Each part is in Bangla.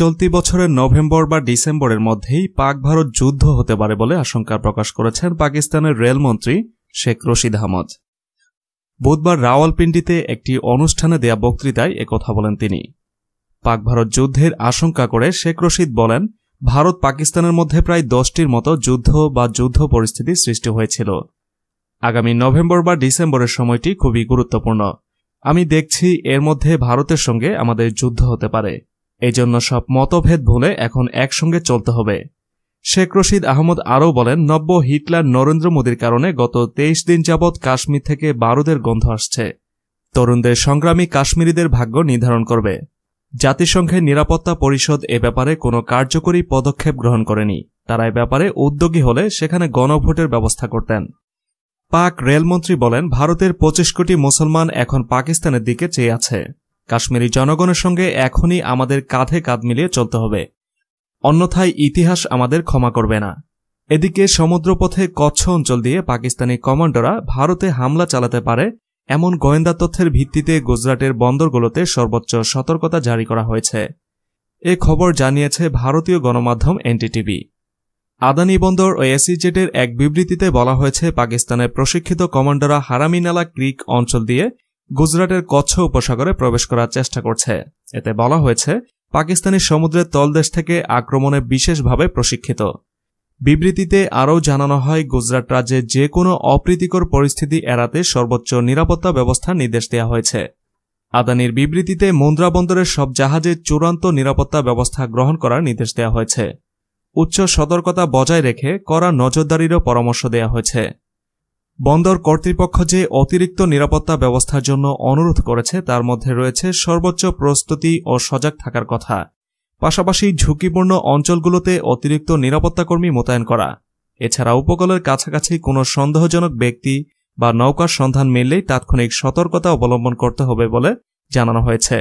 চলতি বছরের নভেম্বর বা ডিসেম্বরের মধ্যেই পাক ভারত যুদ্ধ হতে পারে বলে আশঙ্কা প্রকাশ করেছেন পাকিস্তানের রেলমন্ত্রী শেখ রশিদ আহমদ বুধবার রাওয়ালপিন্ডিতে একটি অনুষ্ঠানে দেয়া বক্তৃতায় একথা বলেন তিনি পাক ভারত যুদ্ধের আশঙ্কা করে শেখ রশিদ বলেন ভারত পাকিস্তানের মধ্যে প্রায় দশটির মতো যুদ্ধ বা যুদ্ধ পরিস্থিতি সৃষ্টি হয়েছিল আগামী নভেম্বর বা ডিসেম্বরের সময়টি খুবই গুরুত্বপূর্ণ আমি দেখছি এর মধ্যে ভারতের সঙ্গে আমাদের যুদ্ধ হতে পারে এজন্য সব মতভেদ ভুলে এখন একসঙ্গে চলতে হবে শেখ রশিদ আহমদ আরও বলেন নব্য হিটলার নরেন্দ্র মোদীর কারণে গত তেইশ দিন যাবৎ কাশ্মীর থেকে বারুদের গন্ধ আসছে তরুণদের সংগ্রামী কাশ্মীরিদের ভাগ্য নির্ধারণ করবে জাতিসংঘের নিরাপত্তা পরিষদ এ ব্যাপারে কোনো কার্যকরী পদক্ষেপ গ্রহণ করেনি তারা এ ব্যাপারে উদ্যোগী হলে সেখানে গণভোটের ব্যবস্থা করতেন পাক রেলমন্ত্রী বলেন ভারতের পঁচিশ কোটি মুসলমান এখন পাকিস্তানের দিকে চেয়ে আছে কাশ্মীরি জনগণের সঙ্গে এখনই আমাদের কাঁধে কাঁধ মিলিয়ে চলতে হবে অন্যথায় ইতিহাস আমাদের ক্ষমা করবে না এদিকে সমুদ্রপথে কচ্ছ অঞ্চল দিয়ে পাকিস্তানি কমান্ডোরা ভারতে হামলা চালাতে পারে এমন গোয়েন্দা তথ্যের ভিত্তিতে গুজরাটের বন্দরগুলোতে সর্বোচ্চ সতর্কতা জারি করা হয়েছে এ খবর জানিয়েছে ভারতীয় গণমাধ্যম এনটিটিভি আদানি বন্দর ও এসিজেটের এক বিবৃতিতে বলা হয়েছে পাকিস্তানের প্রশিক্ষিত কমান্ডোরা হারামিনালা ক্রিক অঞ্চল দিয়ে গুজরাটের কচ্ছ উপসাগরে প্রবেশ করার চেষ্টা করছে এতে বলা হয়েছে পাকিস্তানি সমুদ্রের তলদেশ থেকে আক্রমণে বিশেষভাবে প্রশিক্ষিত বিবৃতিতে আরও জানানো হয় গুজরাট রাজ্যে যে কোনো অপ্রীতিকর পরিস্থিতি এড়াতে সর্বোচ্চ নিরাপত্তা ব্যবস্থা নির্দেশ দেওয়া হয়েছে আদানির বিবৃতিতে মুন্দ্রা বন্দরের সব জাহাজে চূড়ান্ত নিরাপত্তা ব্যবস্থা গ্রহণ করার নির্দেশ দেওয়া হয়েছে উচ্চ সতর্কতা বজায় রেখে কড়া নজরদারিরও পরামর্শ দেওয়া হয়েছে বন্দর কর্তৃপক্ষ যে অতিরিক্ত নিরাপত্তা ব্যবস্থার জন্য অনুরোধ করেছে তার মধ্যে রয়েছে সর্বোচ্চ প্রস্তুতি ও সজাগ থাকার কথা পাশাপাশি ঝুঁকিপূর্ণ অঞ্চলগুলোতে অতিরিক্ত নিরাপত্তাকর্মী মোতায়েন করা এছাড়া উপকূলের কাছাকাছি কোনো সন্দেহজনক ব্যক্তি বা নৌকার সন্ধান মিললেই তাৎক্ষণিক সতর্কতা অবলম্বন করতে হবে বলে জানানো হয়েছে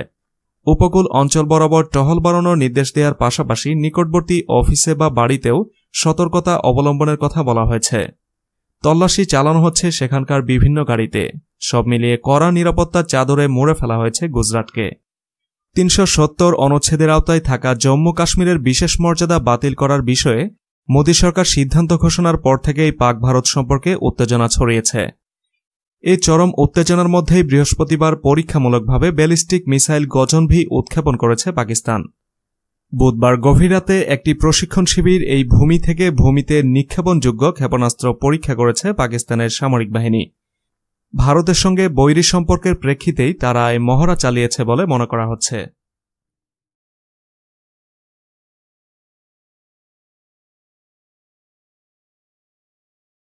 উপকূল অঞ্চল বরাবর টহল বাড়ানোর নির্দেশ দেওয়ার পাশাপাশি নিকটবর্তী অফিসে বা বাড়িতেও সতর্কতা অবলম্বনের কথা বলা হয়েছে তল্লাশি চালানো হচ্ছে সেখানকার বিভিন্ন গাড়িতে সব মিলিয়ে কড়া নিরাপত্তার চাদরে মোড়ে ফেলা হয়েছে গুজরাটকে তিনশো সত্তর অনুচ্ছেদের আওতায় থাকা জম্মু কাশ্মীরের বিশেষ মর্যাদা বাতিল করার বিষয়ে মোদী সরকার সিদ্ধান্ত ঘোষণার পর থেকেই পাক ভারত সম্পর্কে উত্তেজনা ছড়িয়েছে এই চরম উত্তেজনার মধ্যেই বৃহস্পতিবার পরীক্ষামূলকভাবে ব্যালিস্টিক মিসাইল গজনভি উৎক্ষেপণ করেছে পাকিস্তান বুধবার গভীর রাতে একটি প্রশিক্ষণ শিবির এই ভূমি থেকে ভূমিতে নিক্ষেপণযোগ্য ক্ষেপণাস্ত্র পরীক্ষা করেছে পাকিস্তানের সামরিক বাহিনী ভারতের সঙ্গে বৈরী সম্পর্কের প্রেক্ষিতেই তারা এই মহড়া চালিয়েছে বলে মনে করা হচ্ছে